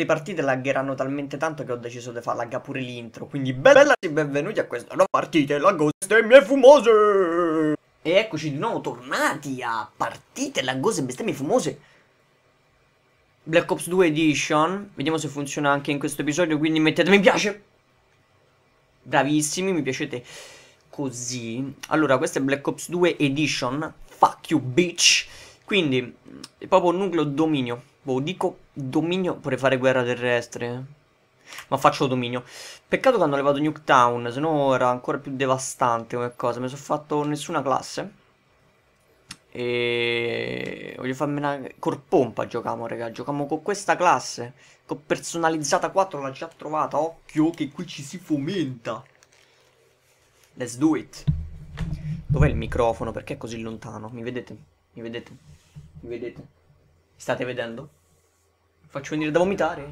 Ste partite laggeranno talmente tanto che ho deciso di far lagga pure l'intro. Quindi bella e benvenuti a questa nuova partita, lagoste mie fumose! E eccoci di nuovo tornati a partite laggose e bestemmie fumose. Black Ops 2 Edition. Vediamo se funziona anche in questo episodio, quindi mettete mi piace. Bravissimi, mi piacete così. Allora, questa è Black Ops 2 Edition. Fuck you, bitch. Quindi, proprio nucleo dominio. Boh, dico Dominio, vorrei fare guerra terrestre. Ma faccio dominio. Peccato che hanno levato Nuketown, se no era ancora più devastante come cosa. Mi sono fatto nessuna classe. E voglio farmi una. Corpompa giocamo, raga. Giocamo con questa classe. Con personalizzata 4 l'ha già trovata. Occhio che qui ci si fomenta. Let's do it. Dov'è il microfono? Perché è così lontano? Mi vedete? Mi vedete? Mi vedete? Mi state vedendo? Faccio venire da vomitare.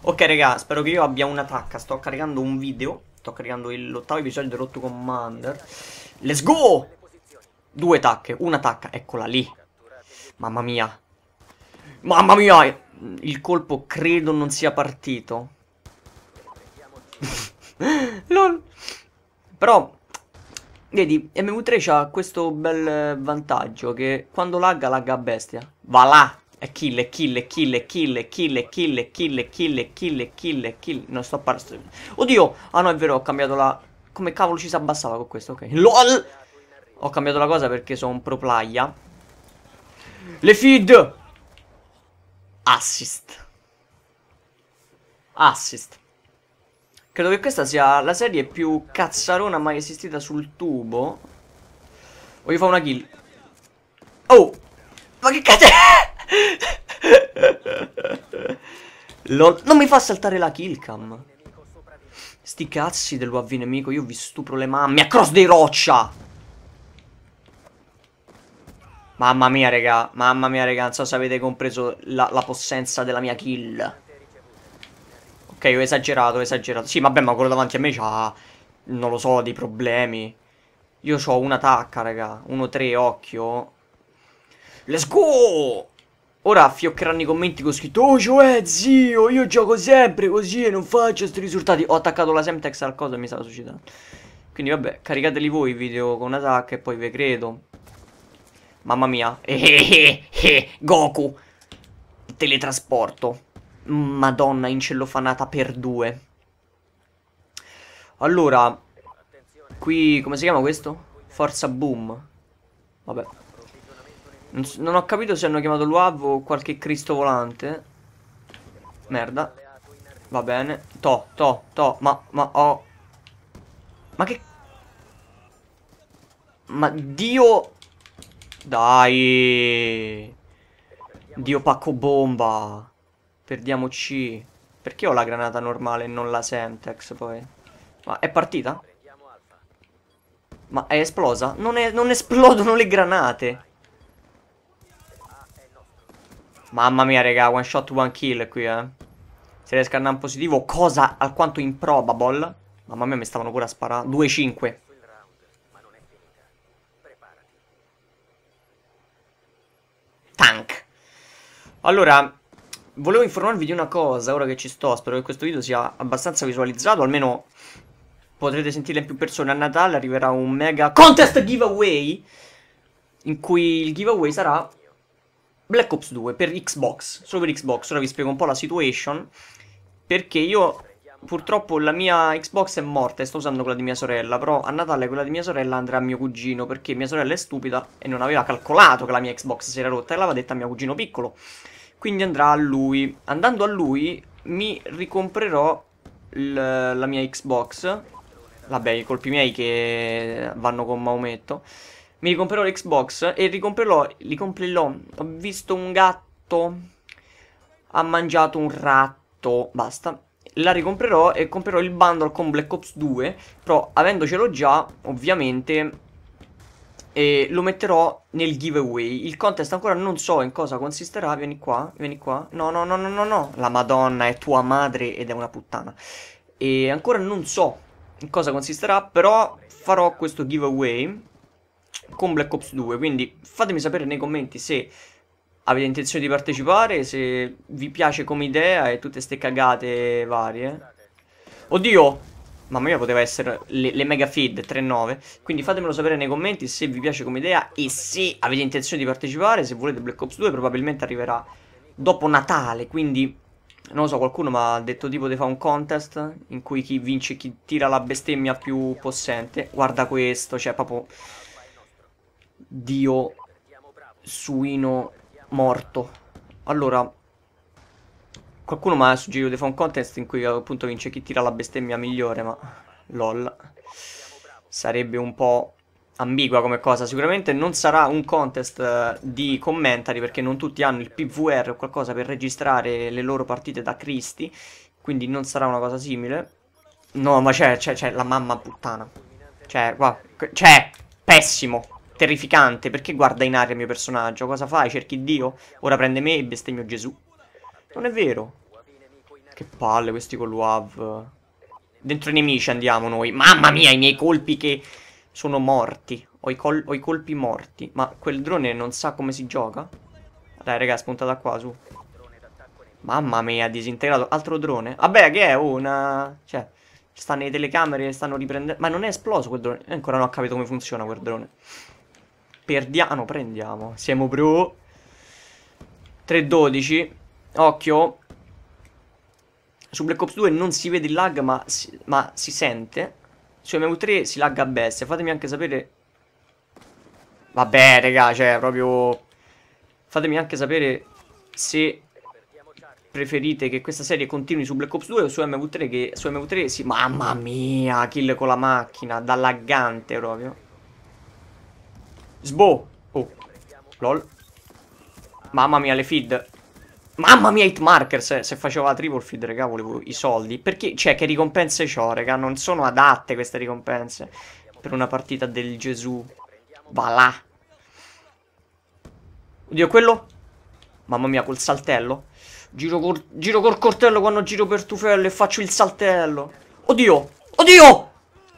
Ok, raga, spero che io abbia un'attacca. Sto caricando un video. Sto caricando l'ottavo episodio del Rotto Commander. Let's go! Due tacche, una tacca, eccola lì. Mamma mia. Mamma mia! Il colpo credo non sia partito. LOL. Però, vedi, MV3 ha questo bel vantaggio che quando lagga, lagga a bestia. Va là! E kill, kill, kill, kill, kill, kill, kill, kill, kill, kill, kill. Non sto parlando. Oddio! Ah no, è vero, ho cambiato la. Come cavolo ci si abbassava con questo? Ok. LOL! Ho cambiato la cosa perché sono un pro playa. Le feed! Assist. Assist. Credo che questa sia la serie più cazzarona mai esistita sul tubo. Voglio fare una kill. Oh! Ma che cazzo è? Lol. Non mi fa saltare la kill cam. Sti cazzi dell'UAV nemico, io vi stupro le mamme. Across dei roccia! Mamma mia, raga. Mamma mia, raga. Non so se avete compreso la, la possenza della mia kill. Ok, ho esagerato, ho esagerato. Sì, vabbè, ma quello davanti a me c'ha... Non lo so, dei problemi. Io ho una tacca, raga. 1-3, occhio. Let's go! Ora fioccheranno i commenti con scritto Oh cioè zio io gioco sempre così e non faccio questi risultati Ho attaccato la Semtex al coso e mi stava suicidando Quindi vabbè caricateli voi i video con attacco e poi ve credo Mamma mia Ehehehe Goku Teletrasporto Madonna in cellofanata per due Allora Qui come si chiama questo? Forza Boom Vabbè non, non ho capito se hanno chiamato l'UAV o qualche Cristo volante. Merda. Va bene. To, to, to. Ma, ma, oh. Ma che... Ma Dio... Dai. Dio pacco bomba. Perdiamoci. Perché ho la granata normale e non la Semtex poi? Ma è partita? Ma è esplosa? Non, è, non esplodono le granate. Mamma mia, raga, one shot, one kill qui, eh. Se riesco a andare in positivo, cosa alquanto improbable. Mamma mia, mi stavano pure a sparare. 2-5. Tank. Allora, volevo informarvi di una cosa, ora che ci sto. Spero che questo video sia abbastanza visualizzato, almeno potrete sentire in più persone. A Natale arriverà un mega contest giveaway, in cui il giveaway sarà Black Ops 2 per Xbox, solo per Xbox, ora vi spiego un po' la situation, perché io purtroppo la mia Xbox è morta e sto usando quella di mia sorella, però a Natale quella di mia sorella andrà a mio cugino, perché mia sorella è stupida e non aveva calcolato che la mia Xbox si era rotta e l'aveva detta a mio cugino piccolo, quindi andrà a lui, andando a lui mi ricomprerò la mia Xbox, vabbè i colpi miei che vanno con Maometto, mi ricomprerò l'Xbox e ricomprerò, li comprerò, ho visto un gatto, ha mangiato un ratto, basta. La ricomprerò e comprerò il bundle con Black Ops 2, però avendocelo già, ovviamente, e lo metterò nel giveaway. Il contest ancora non so in cosa consisterà, vieni qua, vieni qua. No, no, no, no, no, no, la madonna è tua madre ed è una puttana. E ancora non so in cosa consisterà, però farò questo giveaway con Black Ops 2. Quindi fatemi sapere nei commenti se avete intenzione di partecipare, se vi piace come idea e tutte ste cagate varie. Oddio! Mamma mia, poteva essere le, le mega feed 3-9. Quindi fatemelo sapere nei commenti se vi piace come idea e se avete intenzione di partecipare. Se volete Black Ops 2 probabilmente arriverà dopo Natale, quindi... Non lo so, qualcuno mi ha detto tipo di fare un contest in cui chi vince, chi tira la bestemmia più possente. Guarda questo, cioè proprio dio suino morto. Allora, qualcuno mi ha suggerito di fare un contest in cui appunto vince chi tira la bestemmia migliore, ma lol. Sarebbe un po' ambigua come cosa. Sicuramente non sarà un contest eh, di commentari perché non tutti hanno il PVR o qualcosa per registrare le loro partite da Cristi. Quindi non sarà una cosa simile. No, ma c'è, c'è, c'è la mamma puttana. Cioè, qua, c'è, cioè, pessimo terrificante perché guarda in aria il mio personaggio? Cosa fai? Cerchi Dio? Ora prende me e bestemmio Gesù. Non è vero. Che palle questi con l'UAV. Dentro i nemici andiamo noi. Mamma mia, i miei colpi che sono morti. Ho i, ho i colpi morti. Ma quel drone non sa come si gioca? Dai, raga, è spuntata qua, su. Mamma mia, disintegrato. Altro drone? Vabbè, che è oh, una... Cioè, Sta nelle telecamere, stanno riprendendo... Ma non è esploso quel drone? Ancora non ho capito come funziona quel drone. Perdiamo, prendiamo. Siamo bru. 3-12. Occhio. Su Black Ops 2 non si vede il lag, ma si, ma si sente. Su MU3 si lagga a bestia. Fatemi anche sapere... Vabbè, raga, cioè, proprio... Fatemi anche sapere se preferite che questa serie continui su Black Ops 2 o su MV3 che su MV3 si... Mamma mia, kill con la macchina, da laggante proprio. Sbo. Oh. Lol. Mamma mia, le feed. Mamma mia, hit markers. Se faceva la triple feed, raga, volevo i soldi. Perché, cioè, che ricompense ho, raga? Non sono adatte queste ricompense. Per una partita del Gesù. Va là. Oddio, quello? Mamma mia, col saltello. Giro, col, giro col cortello quando giro per tufello e faccio il saltello. Oddio! Oddio!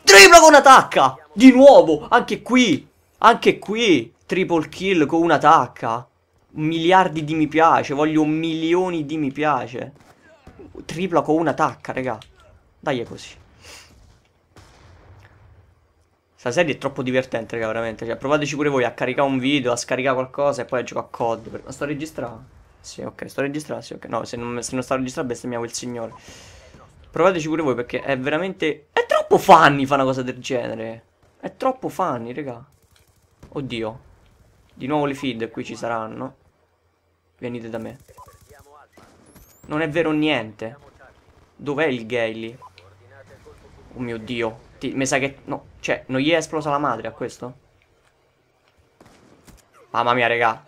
Tripla con attacca! Di nuovo! Anche qui! Anche qui, triple kill con una tacca. Miliardi di mi piace, voglio milioni di mi piace. Tripla con una tacca, raga. Dai, è così. Questa serie è troppo divertente, raga, veramente. Cioè, provateci pure voi a caricare un video, a scaricare qualcosa e poi a giocare a COD. Ma sto registrando? Sì, ok, sto registrando, sì, ok. No, se non, se non sto registrando bestemmiamo il signore. Provateci pure voi perché è veramente... È troppo funny fare una cosa del genere. È troppo funny, raga. Oddio. Di nuovo le feed qui ci saranno. Venite da me. Non è vero niente. Dov'è il gay lì? Oh mio dio. Ti, mi sa che... No, cioè, non gli è esplosa la madre a questo? Mamma mia, regà.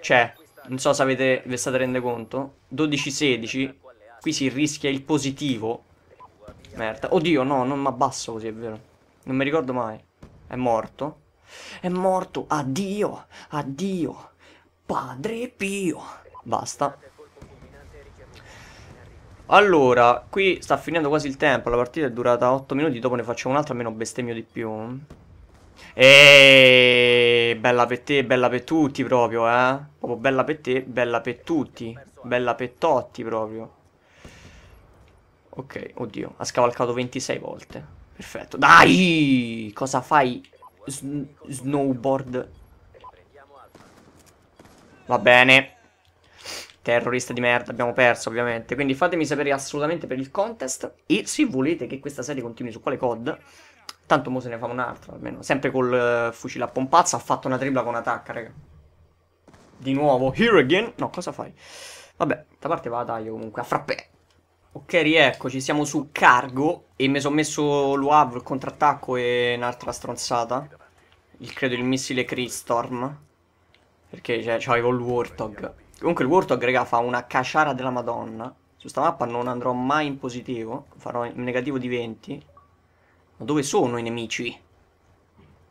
Cioè, non so se avete, vi state rendendo conto. 12-16. Qui si rischia il positivo. Merda. Oddio, no, non mi abbasso così, è vero. Non mi ricordo mai. È morto. È morto. Addio. Addio. Padre Pio. Basta. Allora, qui sta finendo quasi il tempo. La partita è durata 8 minuti. Dopo ne facciamo un'altra, almeno bestemmio di più. E bella per te, bella per tutti proprio, eh. Proprio bella per te, bella per tutti. Bella per totti proprio. Ok, oddio, ha scavalcato 26 volte. Perfetto. Dai! Cosa fai? sn snowboard. Va bene. Terrorista di merda, abbiamo perso ovviamente. Quindi fatemi sapere assolutamente per il contest. E se volete che questa serie continui su quale COD, tanto mo se ne fa un'altra almeno. Sempre col uh, fucile a pompazza, ha fatto una tripla con attacca, raga. Di nuovo, here again. No, cosa fai? Vabbè, da parte va a taglio comunque, a frappè. Ok, rieccoci, siamo su Cargo e mi sono messo l'UAV, il contrattacco e un'altra stronzata. Il, credo il missile Crystorm. Perché cioè, avevo il Warthog. Comunque il Warthog, raga, fa una caciara della madonna. Su sta mappa non andrò mai in positivo, farò in negativo di 20. Ma dove sono i nemici?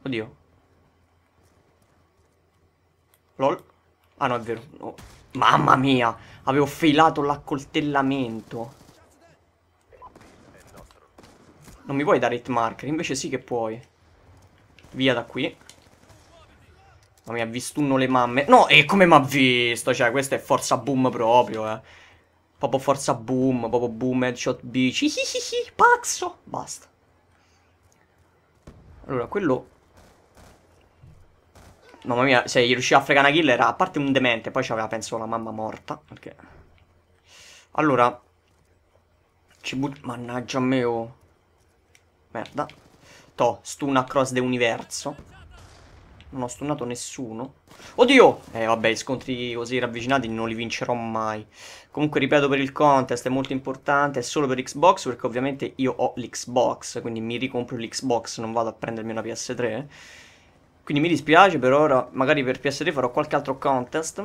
Oddio. Lol. Ah no, è vero. Oh. Mamma mia, avevo filato l'accoltellamento. Non mi puoi dare hit marker, invece sì che puoi. Via da qui. Ma mi ha visto uno le mamme. No, e come mi ha visto? Cioè, questa è forza boom proprio, eh. Proprio forza boom, proprio boom headshot bici. Hihihi, pazzo. Basta. Allora, quello... mamma mia, se gli riusciva a fregare una kill era, a parte un demente, poi c'aveva, penso, la mamma morta. Perché... Allora... Ci but... Mannaggia a me, oh. Merda. To, stun across the universo. Non ho stunnato nessuno. Oddio! Eh, vabbè, i scontri così ravvicinati non li vincerò mai. Comunque, ripeto, per il contest è molto importante. È solo per Xbox, perché ovviamente io ho l'Xbox. Quindi mi ricompro l'Xbox, non vado a prendermi una PS3. Quindi mi dispiace per ora. Magari per PS3 farò qualche altro contest.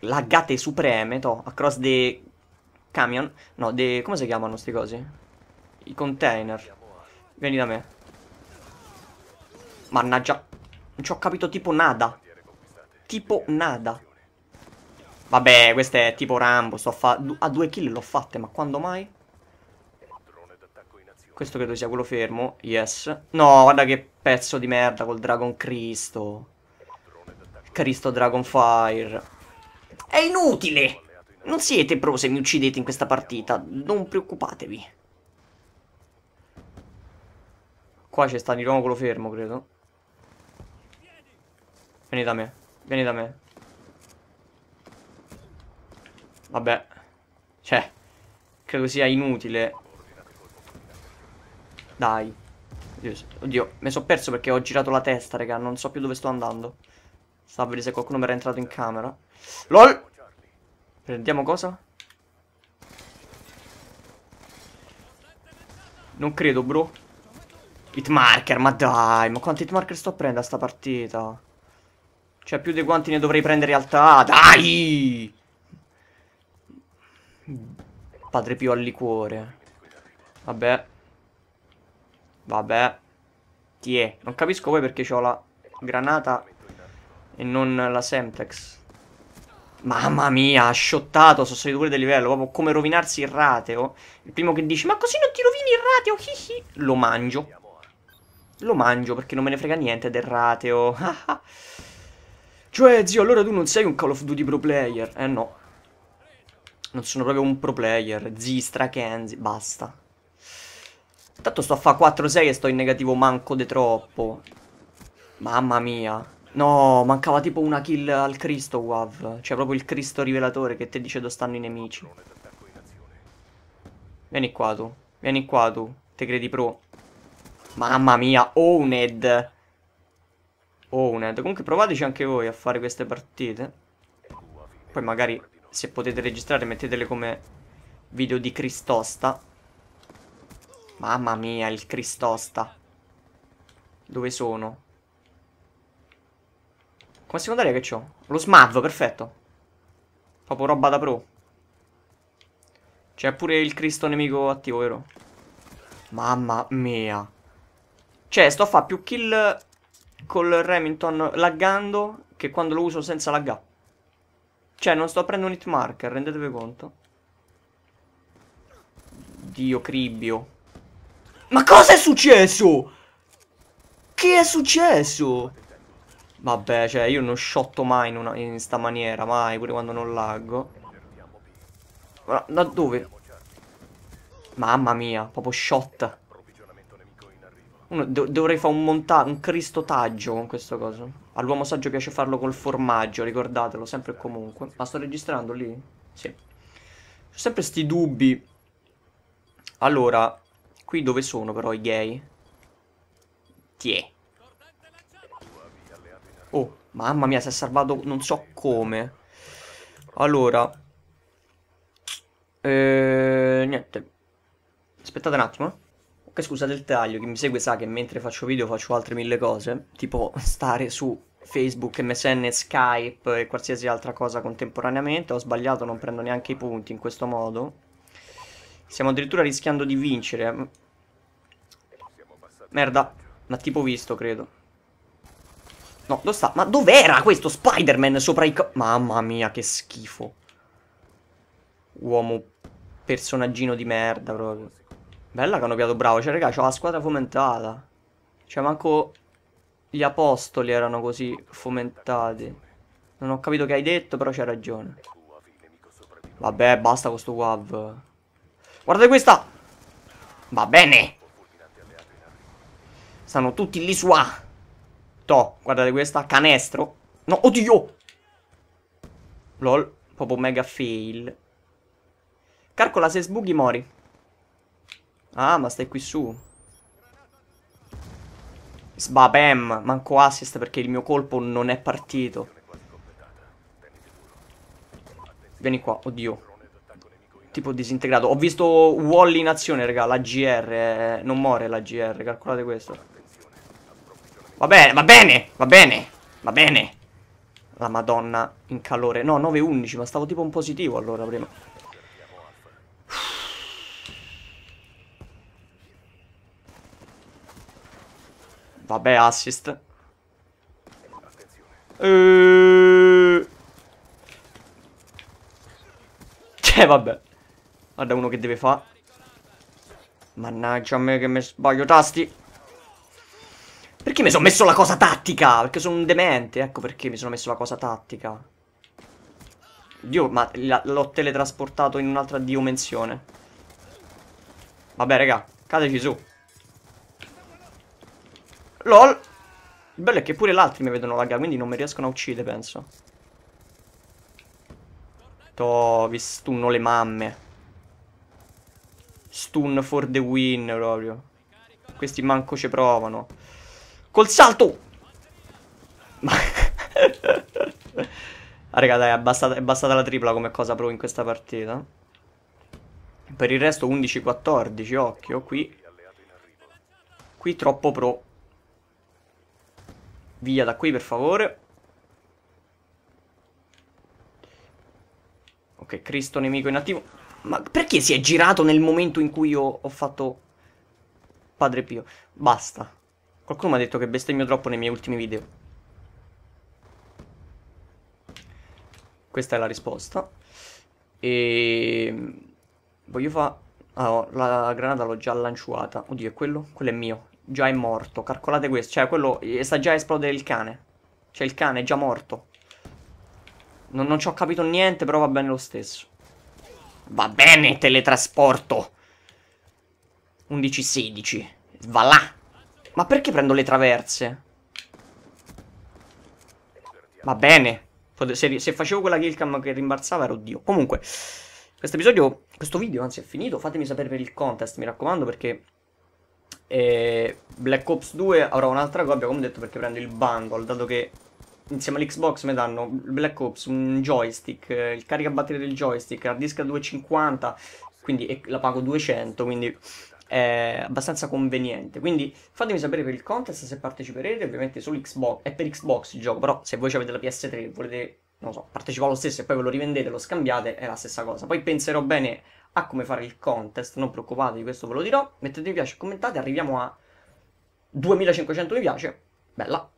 Laggate supreme, to. Across the... Camion? No, the... Come si chiamano sti cosi? I container. Vieni da me. Mannaggia. Non ci ho capito tipo nada. Tipo nada. Vabbè, questo è tipo Rambo. Sto a, a due kill l'ho fatte, ma quando mai? Questo credo sia quello fermo. Yes. No, guarda che pezzo di merda col Dragon Cristo. Cristo Dragonfire. È inutile! Non siete pro se mi uccidete in questa partita. Non preoccupatevi. Qua c'è sta di nuovo quello fermo, credo. Vieni da me. Vieni da me. Vabbè. Cioè, credo sia inutile. Dai. Oddio, mi sono perso perché ho girato la testa, raga. Non so più dove sto andando. Sta a vedere se qualcuno mi era entrato in camera. LOL! Prendiamo cosa? Non credo, bro. Hitmarker, ma dai, ma quanti hitmarker sto prendendo a sta partita? Cioè, più di quanti ne dovrei prendere in realtà, dai! Padre più al liquore. Vabbè. Vabbè. Ti Non capisco poi perché ho la granata e non la Semtex. Mamma mia, ha shottato, sono salito pure del livello, proprio come rovinarsi il rateo. Il primo che dice, ma così non ti rovini il rateo, hihi, lo mangio. Lo mangio perché non me ne frega niente del rateo. cioè, zio, allora tu non sei un Call of Duty pro player. Eh no. Non sono proprio un pro player. Zistra, Kenzi, basta. Intanto sto a fa 4-6 e sto in negativo manco de troppo. Mamma mia. No, mancava tipo una kill al Cristo, Wav. Cioè proprio il Cristo rivelatore che te dice dove stanno i nemici. Vieni qua tu. Vieni qua tu. Te credi pro. Mamma mia, Owned. Owned. Comunque provateci anche voi a fare queste partite. Poi magari se potete registrare mettetele come video di Cristosta. Mamma mia, il Cristosta. Dove sono? Come secondaria che c'ho? Lo smav, perfetto. Proprio roba da pro. C'è pure il Cristo nemico attivo, vero? Mamma mia. Cioè, sto a fare più kill col Remington laggando che quando lo uso senza laggare. Cioè, non sto aprendo un hit marker, rendetevi conto. Dio cribbio. Ma cosa è successo? Che è successo? Vabbè, cioè, io non shotto mai in, una, in sta maniera, mai, pure quando non laggo. Ma da dove? Mamma mia, proprio shotta. Uno, do dovrei fare un, un cristotaggio con questo coso. All'uomo saggio piace farlo col formaggio, ricordatelo, sempre e comunque. Ma sto registrando lì? Sì. Ho sempre sti dubbi. Allora, qui dove sono però i gay? Tiè. Oh, mamma mia, si è salvato non so come. Allora. Eh, niente. Aspettate un attimo che scusa del taglio, chi mi segue sa che mentre faccio video faccio altre mille cose, tipo stare su Facebook, MSN, Skype e qualsiasi altra cosa contemporaneamente. Ho sbagliato, non prendo neanche i punti in questo modo. Stiamo addirittura rischiando di vincere. Merda, ma tipo visto, credo. No, dove sta? Ma dov'era questo Spider-Man sopra i... Mamma mia, che schifo. Uomo personaggino di merda proprio. Bella che hanno piato bravo. Cioè, raga, c'ho la squadra fomentata. Cioè, manco gli apostoli erano così fomentati. Non ho capito che hai detto, però c'hai ragione. Vabbè, basta con sto wav. Guardate questa! Va bene! Stanno tutti lì su A. To, guardate questa, canestro. No, oddio! Lol, proprio mega fail. Carcola se sbughi mori. Ah, ma stai qui su. Sbabem, manco assist perché il mio colpo non è partito. Vieni qua, oddio. Tipo disintegrato. Ho visto Wall in azione, raga, la GR. Eh, non muore la GR, calcolate questo. Va bene, va bene, va bene, va bene. La madonna in calore. No, 9-11, ma stavo tipo un positivo allora prima. Vabbè, assist. E... Eh. Che cioè, vabbè. Guarda uno che deve fare. Mannaggia a me che mi sbaglio tasti. Perché mi sono messo la cosa tattica? Perché sono un demente. Ecco perché mi sono messo la cosa tattica. Dio, ma l'ho teletrasportato in un'altra dimensione. Vabbè, raga, cadeci su. LOL Il bello è che pure gli altri mi vedono laggare Quindi non mi riescono a uccidere penso Toh vi stunno le mamme Stun for the win proprio Questi manco ci provano Col salto Ma Ah raga dai è bastata, è bastata la tripla come cosa pro in questa partita Per il resto 11-14 Occhio qui Qui troppo pro Via da qui per favore. Ok, Cristo nemico inattivo. Ma perché si è girato nel momento in cui io ho fatto Padre Pio? Basta. Qualcuno mi ha detto che bestemmio troppo nei miei ultimi video. Questa è la risposta. E... Ehm, voglio fare... Ah, oh, la granata l'ho già lanciata. Oddio, è quello? Quello è mio già è morto. Calcolate questo. Cioè, quello eh, sta già a esplodere il cane. Cioè, il cane è già morto. Non, non ci ho capito niente, però va bene lo stesso. Va bene, teletrasporto. 11-16. Va là. Ma perché prendo le traverse? Va bene. Se, se facevo quella killcam che rimbalzava era oddio. Comunque, questo episodio, questo video anzi è finito. Fatemi sapere per il contest, mi raccomando, perché e Black Ops 2 avrà un'altra copia, come ho detto, perché prendo il bundle, dato che insieme all'Xbox mi danno Black Ops, un joystick, eh, il caricabatterie del joystick, la disca 250, quindi la pago 200, quindi è abbastanza conveniente. Quindi fatemi sapere per il contest se parteciperete, ovviamente solo Xbox, è per Xbox il gioco, però se voi avete la PS3 e volete, non so, partecipare lo stesso e poi ve lo rivendete, lo scambiate, è la stessa cosa. Poi penserò bene a come fare il contest, non preoccupatevi, questo ve lo dirò. Mettete mi piace, commentate, arriviamo a 2500 mi piace. Bella!